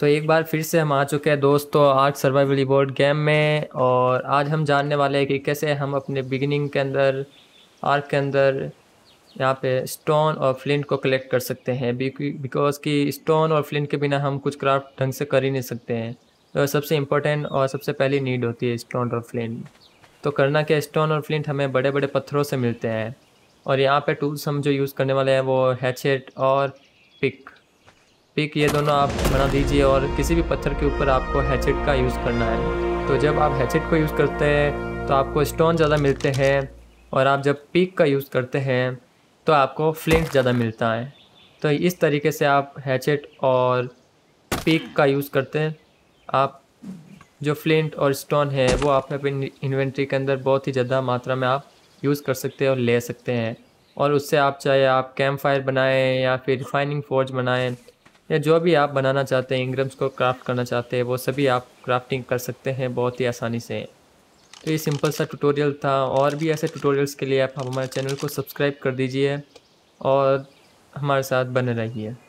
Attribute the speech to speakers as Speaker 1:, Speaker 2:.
Speaker 1: तो एक बार फिर से हम आ चुके हैं दोस्तों आर्क सर्वाइवली बोर्ड गेम में और आज हम जानने वाले हैं कि कैसे हम अपने बिगिनिंग के अंदर आर्क के अंदर यहाँ पे स्टोन और फ्लिंट को कलेक्ट कर सकते हैं बिकॉज कि स्टोन और फ्लिंट के बिना हम कुछ क्राफ्ट ढंग से कर ही नहीं सकते हैं तो सबसे इम्पोर्टेंट और सबसे पहली नीड होती है स्टोन और फ्लिंट तो करना क्या स्टोन और फ्लिंट हमें बड़े बड़े पत्थरों से मिलते हैं और यहाँ पर टूल्स हम जो यूज़ करने वाले हैं वो हैचेट और पिक पिक ये दोनों आप बना दीजिए और किसी भी पत्थर के ऊपर आपको हैचेट का यूज़ करना है तो जब आप हैचेट को यूज़ करते हैं तो आपको स्टोन ज़्यादा मिलते हैं और आप जब पिक का यूज़ करते हैं तो आपको फ्लिंट ज़्यादा मिलता है तो इस तरीके से आप हैचेट और पिक का यूज़ करते हैं आप जो फ्लिंट और स्टोन है वो आप अपनी इन्वेंट्री के अंदर बहुत ही ज़्यादा मात्रा में आप यूज़ कर सकते हैं और ले सकते हैं और उससे आप चाहे आप कैंप फायर बनाएँ या फिर रिफाइनिंग फोर्ज बनाएँ या जो भी आप बनाना चाहते हैं इंग्रम्स को क्राफ्ट करना चाहते हैं वो सभी आप क्राफ्टिंग कर सकते हैं बहुत ही आसानी से तो ये सिंपल सा ट्यूटोरियल था और भी ऐसे ट्यूटोरियल्स के लिए आप हमारे चैनल को सब्सक्राइब कर दीजिए और हमारे साथ बने रहिए